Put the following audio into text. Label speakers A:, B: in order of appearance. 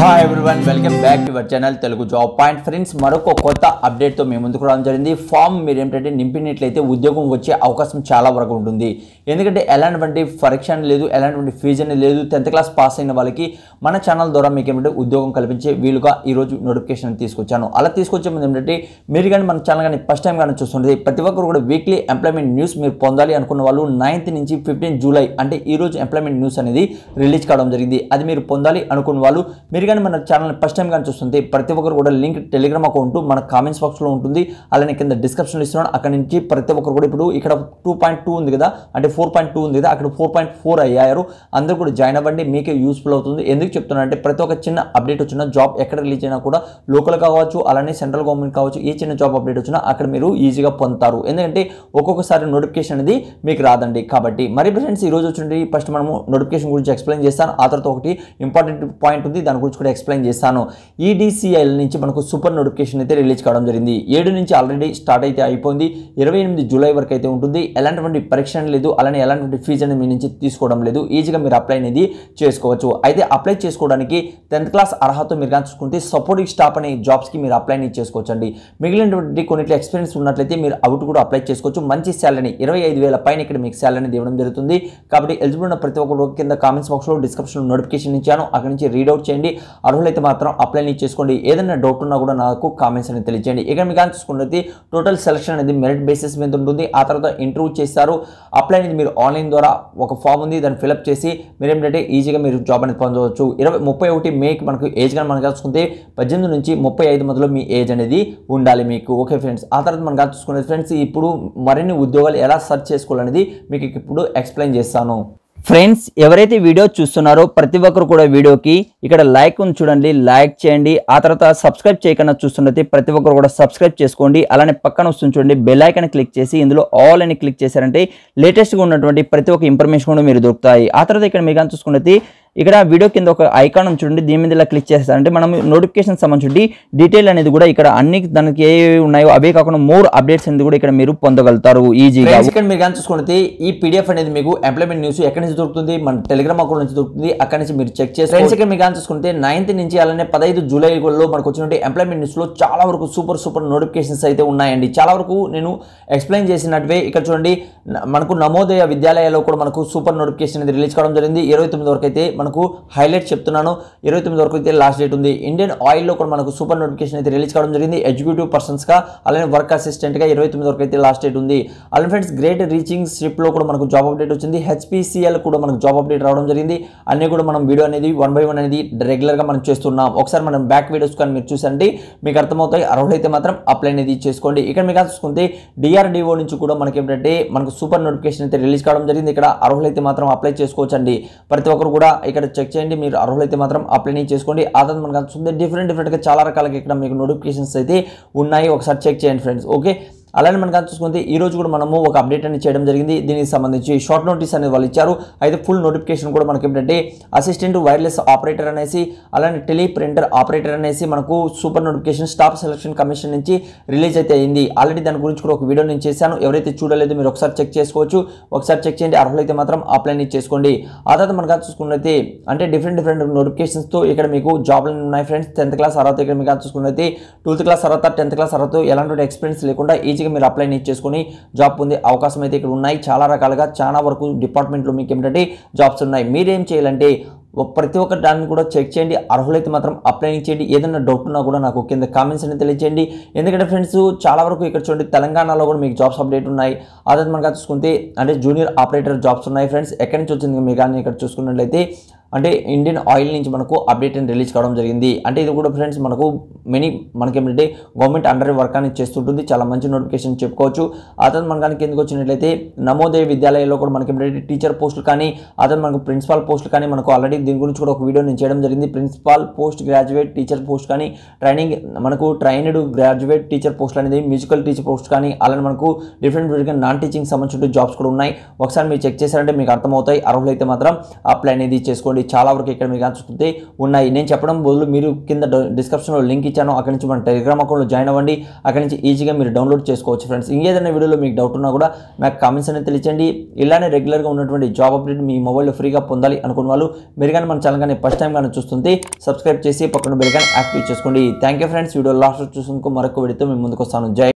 A: hi everyone welcome back to our channel Telugu job point friends మరొక కొత్త అప్డేట్తో మేము ముందుకు రావడం జరిగింది ఫామ్ మీరు ఏంటంటే నింపినట్లయితే ఉద్యోగం వచ్చే అవకాశం చాలా వరకు ఉంటుంది ఎందుకంటే ఎలాంటివంటి పరీక్ష లేదు ఎలాంటివంటి ఫీజు అని లేదు టెన్త్ క్లాస్ పాస్ అయిన వాళ్ళకి మన ఛానల్ ద్వారా మీకు ఏమంటే ఉద్యోగం కల్పించే వీలుగా ఈరోజు నోటిఫికేషన్ తీసుకొచ్చాను అలా తీసుకొచ్చే ముందు ఏంటంటే మీరు కానీ మన ఛానల్ కానీ ఫస్ట్ టైం కానీ చూస్తుంటే ప్రతి ఒక్కరు కూడా వీక్లీ ఎంప్లాయ్మెంట్ న్యూస్ మీరు పొందాలి అనుకున్న వాళ్ళు నైన్త్ నుంచి ఫిఫ్టీన్ జూలై అంటే ఈరోజు ఎంప్లాయ్మెంట్ న్యూస్ అనేది రిలీజ్ కావడం జరిగింది అది మీరు పొందాలి అనుకున్న వాళ్ళు మీరు కానీ మన ఛానల్ని ఫస్ట్ టైం కానీ చూస్తుంది ప్రతి ఒక్కరు కూడా లింక్ టెలిగ్రామ్ అకౌంట్ మన కామెంట్స్ బాక్స్లో ఉంటుంది అలానే కింద డిస్క్రిప్షన్లో ఇస్తున్నాను అక్కడ నుంచి ప్రతి ఒక్కరు కూడా ఇప్పుడు ఇక్కడ టూ పాయింట్ టూ ఉంది కదా అంటే ఫోర్ పాయింట్ టూ ఉంది కదా అక్కడ ఫోర్ పాయింట్ ఫోర్ అయ్యారు అందరూ కూడా జాయిన్ అవ్వండి మీకే యూస్ఫుల్ అవుతుంది ఎందుకు చెప్తున్నా అంటే ప్రతి ఒక్క చిన్న అప్డేట్ వచ్చిన జాబ్ ఎక్కడ రిలీజ్ అయినా కూడా లోకల్ కావచ్చు అలానే సెంట్రల్ గవర్నమెంట్ కావచ్చు ఏ చిన్న జాబ్ అప్డేట్ వచ్చినా అక్కడ మీరు ఈజీగా పొందుతారు ఎందుకంటే ఒక్కొక్కసారి నోటిఫికేషన్ అనేది మీకు రాదండి కాబట్టి మరి ఫ్రెండ్స్ ఈరోజు వచ్చినట్టు ఫస్ట్ మనము నోటిఫికేషన్ గురించి ఎక్స్ప్లెయిన్ చేస్తాను ఆ తర్వాత ఒకటి ఇంపార్టెంట్ పాయింట్ ఉంది దాని గురించి కూడా ఎక్స్ప్లెయిన్ చేస్తాను ఈడీసీఐల e నుంచి మనకు సూపర్ నోటిఫికేషన్ అయితే రిలీజ్ కావడం జరిగింది ఏడు నుంచి ఆల్రెడీ స్టార్ట్ అయితే అయిపోయింది ఇరవై ఎనిమిది జూలై వరకు అయితే ఉంటుంది ఎలాంటివంటి పరీక్ష లేదు అలానే ఎలాంటి ఫీజు అనేది మీ నుంచి తీసుకోవడం లేదు ఈజీగా మీరు అప్లై అనేది చేసుకోవచ్చు అయితే అప్లై చేసుకోవడానికి టెన్త్ క్లాస్ అర్హత మీరు కాచుకుంటే సపోర్టింగ్ స్టాఫ్ అనే జాబ్స్కి మీరు అప్లై చేసుకోవచ్చు అండి మిగిలినటువంటి కొన్ని ఎక్స్పీరియన్స్ ఉన్నట్లయితే మీరు అవుట్ కూడా అప్లై చేసుకోవచ్చు మంచి శాలరీ ఇరవై ఐదు వేల పైన ఇక్కడ మీకు శాలరీ అనేది ఇవ్వడం జరుగుతుంది కాబట్టి ఎలిజిబుల్ ఉన్న ప్రతి ఒక్కరు కింద కామెంట్స్ బాక్స్లో డిస్క్రిప్షన్లో నోటిఫికేషన్ ఇచ్చాను అక్కడ నుంచి రీడ్ అవుట్ చేయండి అర్హులైతే మాత్రం అప్లై చేసుకోండి ఏదైనా డౌట్ ఉన్నా కూడా నాకు కామెంట్స్ అనేది తెలియజేయండి ఇక మీకు కానీ చూసుకున్నది టోటల్ సెలక్షన్ అనేది మెరిట్ బేసిస్ మీద ఉంటుంది ఆ తర్వాత ఇంటర్వ్యూ చేస్తారు అప్లై అనేది మీరు ఆన్లైన్ ద్వారా ఒక ఫామ్ ఉంది దాన్ని ఫిలప్ చేసి మీరు ఏంటంటే ఈజీగా మీరు జాబ్ అనేది పొందవచ్చు ఇరవై ముప్పై ఒకటి మేకి మనకు ఏజ్ కానీ మనం కలుసుకుంటే పద్దెనిమిది నుంచి ముప్పై ఐదు మధ్యలో మీ ఏజ్ అనేది ఉండాలి మీకు ఓకే ఫ్రెండ్స్ ఆ తర్వాత మనం చూసుకునేది ఫ్రెండ్స్ ఇప్పుడు మరిన్ని ఉద్యోగాలు ఎలా సెర్చ్ చేసుకోవాలనేది మీకు ఇప్పుడు ఎక్స్ప్లెయిన్ చేస్తాను ఫ్రెండ్స్ ఎవరైతే వీడియో చూస్తున్నారో ప్రతి ఒక్కరు కూడా వీడియోకి ఇక్కడ లైక్ ఉంది చూడండి లైక్ చేయండి ఆ తర్వాత సబ్స్క్రైబ్ చేయకుండా చూస్తున్నది ప్రతి ఒక్కరు కూడా సబ్స్క్రైబ్ చేసుకోండి అలానే పక్కన వస్తుంది చూడండి బెల్లైకన్ క్లిక్ చేసి ఇందులో ఆల్ అని క్లిక్ చేశారంటే లేటెస్ట్గా ఉన్నటువంటి ప్రతి ఒక్క ఇన్ఫర్మేషన్ కూడా మీరు దొరుకుతాయి ఆ తర్వాత ఇక్కడ మీకు అని చూసుకున్నది ఇక్కడ వీడియో కింద ఒక ఐకాన్ చూడండి దీని మీద ఇలా క్లిక్ చేస్తారంటే మనం నోటిఫికేషన్ సంబంధించి డీటెయిల్ అనేది కూడా ఇక్కడ అన్ని దానికి ఏ ఉన్నాయో అవే కాకుండా మోర్ అప్డేట్స్ అనేది కూడా ఇక్కడ మీరు పొందగలుగుతారు ఈజీగా ఇక్కడ మీరు కానీ చూసుకుంటే ఈ పీడిఎఫ్ అనేది మీకు ఎంప్లాయ్మెంట్ న్యూస్ ఎక్కడి నుంచి దొరుకుతుంది మన టెలిగ్రామ్ అకౌంట్ నుంచి దొరుకుతుంది అక్కడి నుంచి మీరు చెక్ చేసి ఫ్రెండ్స్ ఇక్కడ మీరు కానీ చూసుకుంటే నైన్త్ నుంచి అలానే పదహైదు జూలైలో మనకు వచ్చినటువంటి ఎంప్లాయ్మెంట్ లో చాలా వరకు సూపర్ సూపర్ నోటిఫికేషన్స్ అయితే ఉన్నాయండి చాలా వరకు నేను ఎక్స్ప్లెయిన్ చేసినట్టువే ఇక్కడ చూడండి మనకు నమోదయ విద్యాలయాల్లో కూడా మనకు సూపర్ నోటిఫికేషన్ అనేది రిలీజ్ కావడం జరిగింది ఇరవై తొమ్మిది వరకు అయితే మనం మనకు హైలైట్ చెప్తున్నాను ఇరవై తొమ్మిది వరకు అయితే లాస్ట్ డేట్ ఉంది ఇండియన్ ఆయిల్లో కూడా మనకు సూపర్ నోటిఫికేషన్ అయితే రిలీజ్ కావడం జరిగింది ఎగ్జిక్యూటివ్ పర్సన్స్గా అలానే వర్క్ అసిస్టెంట్గా ఇరవై తొమ్మిది వరకు అయితే లాస్ట్ డేట్ ఉంది అలానే ఫ్రెండ్స్ గ్రేట్ రీచింగ్ షిప్లో కూడా మనకు జాబ్ అప్డేట్ వచ్చింది హెచ్పిసిఎల్ కూడా మనకు జాబ్ అప్డేట్ రావడం జరిగింది అన్నీ కూడా మనం వీడియో అనేది వన్ బై వన్ అనేది రెగ్యులర్గా మనం చేస్తున్నాం ఒకసారి మనం బ్యాక్ వీడియోస్ కానీ మీరు చూసండి మీకు అర్థమవుతాయి అయితే మాత్రం అప్లై అనేది చేసుకోండి ఇక్కడ మీకు చూసుకుంటే డిఆర్డిఓ నుంచి కూడా మనకి ఏంటంటే మనకు సూపర్ నోటిఫికేషన్ అయితే రిలీజ్ కావడం జరిగింది ఇక్కడ అర్హులైతే మాత్రం అప్లై చేసుకోవచ్చండి ప్రతి ఒక్కరు కూడా ఇక్కడ చెక్ చేయండి మీరు అర్హులైతే మాత్రం అప్లై చేసుకోండి ఆ తర్వాత మనకు వస్తుంది డిఫరెంట్ డిఫరెంట్గా చాలా రకాలకి ఇక్కడ మీకు నోటిఫికేషన్స్ అయితే ఉన్నాయి ఒకసారి చెక్ చేయండి ఫ్రెండ్స్ ఓకే అలానే మనం కానీ చూసుకుంటే ఈ రోజు కూడా మనము ఒక అప్డేట్ అనేది చేయడం జరిగింది దీనికి సంబంధించి షార్ట్ నోటీస్ అనేది వాళ్ళు ఇచ్చారు అయితే ఫుల్ నోటిఫికేషన్ కూడా మనకి ఏంటంటే అసిస్టెంట్ వైర్లెస్ ఆపరేటర్ అనేసి అలానే టెలిప్రింటర్ ఆపరేటర్ అనేసి మనకు super notification staff selection commission నుంచి రిలీజ్ అయితే అయింది ఆల్రెడీ దాని గురించి కూడా ఒక వీడియో నేను చేశాను ఎవరైతే చూడలేదు మీరు ఒకసారి చెక్ చేసుకోవచ్చు ఒకసారి చెక్ చేయండి అర్హులైతే మాత్రం అప్లై చేసుకోండి ఆ తర్వాత మనకు చూసుకున్నైతే అంటే డిఫరెంట్ డిఫరెంట్ నోటిఫికేషన్స్తో ఇక్కడ మీకు జాబ్లు ఉన్నాయి ఫ్రెండ్స్ టెన్త్ క్లాస్ తర్వాత ఇక్కడ మీకు చూసుకున్నైతే ట్వెల్త్ క్లాస్ తర్వాత టెన్త్ క్లాస్ తర్వాత ఎలాంటి ఎక్స్పీరియన్స్ లేకుండా ఈ ఈజీగా మీరు అప్లై చేసుకొని జాబ్ పొందే అవకాశం అయితే ఇక్కడ ఉన్నాయి చాలా రకాలుగా చాలా వరకు డిపార్ట్మెంట్లో మీకు ఏమిటంటే జాబ్స్ ఉన్నాయి మీరేం చేయాలంటే ప్రతి ఒక్క దాన్ని కూడా చెక్ చేయండి అర్హులైతే మాత్రం అప్లై చేయండి ఏదైనా డౌట్ ఉన్నా కూడా నాకు కింద కామెంట్స్ అనేది తెలియజేయండి ఎందుకంటే ఫ్రెండ్స్ చాలా వరకు ఇక్కడ చూడండి తెలంగాణలో కూడా మీకు జాబ్స్ అప్డేట్ ఉన్నాయి అదే మనం చూసుకుంటే అంటే జూనియర్ ఆపరేటర్ జాబ్స్ ఉన్నాయి ఫ్రెండ్స్ ఎక్కడి నుంచి వచ్చింది మీరు కానీ ఇక్కడ చూసుకున్నట్లయితే అంటే ఇండియన్ ఆయిల్ నుంచి మనకు అప్డేట్ అని రిలీజ్ కావడం జరిగింది అంటే ఇది కూడా ఫ్రెండ్స్ మనకు మెనీ మనకేమిటంటే గవర్నమెంట్ అండర్ వర్క్ అనేది చేస్తుంటుంది చాలా మంచి నోటిఫికేషన్ చెప్పుకోవచ్చు ఆ తర్వాత కానీ కిందకు వచ్చినట్లయితే నమోదయ విద్యాలయాల్లో కూడా మనకి ఏంటంటే టీచర్ పోస్టులు కానీ ఆ తర్వాత మనకు ప్రిన్సిపాల్ పోస్టులు కానీ మనకు ఆల్రెడీ దీని గురించి కూడా ఒక వీడియో నేను చేయడం జరిగింది principal post graduate teacher post కానీ ట్రైనింగ్ మనకు ట్రైనడ్ గ్రాడ్యుయేట్ టీచర్ పోస్టులు అనేది మ్యూజికల్ టీచర్ పోస్ట్ కానీ అలానే మనకు డిఫరెంట్ డిఫరెంట్ నాన్ టీచింగ్ సంబంధించిన జాబ్స్ కూడా ఉన్నాయి ఒకసారి మీరు చెక్ చేశారంటే మీకు అర్థమవుతాయి అర్హులైతే మాత్రం అప్లై అనేది చేసుకోండి చూడండి చాలా వరకు ఇక్కడ మీకు కనిపిస్తుంది ఉన్నాయి నేను చెప్పడం బదులు మీరు కింద డిస్క్రిప్షన్లో లింక్ ఇచ్చాను అక్కడ నుంచి మన టెలిగ్రామ్ అకౌంట్లో జాయిన్ అవ్వండి అక్కడ నుంచి ఈజీగా మీరు డౌన్లోడ్ చేసుకోవచ్చు ఫ్రెండ్స్ ఇంకేదైనా వీడియోలో మీకు డౌట్ ఉన్నా కూడా నాకు కామెంట్స్ అనేది తెలియచండి ఇలానే రెగ్యులర్గా ఉన్నటువంటి జాబ్ అప్డేట్ మీ మొబైల్లో ఫ్రీగా పొందాలి అనుకున్న వాళ్ళు మీరు కానీ మన ఛానల్ కానీ ఫస్ట్ టైం కానీ చూస్తుంది సబ్స్క్రైబ్ చేసి పక్కన బెల్ యాక్టివేట్ చేసుకోండి thank you friends video last చూసుకుని మరొక వీడియోతో మేము ముందుకు వస్తాను జై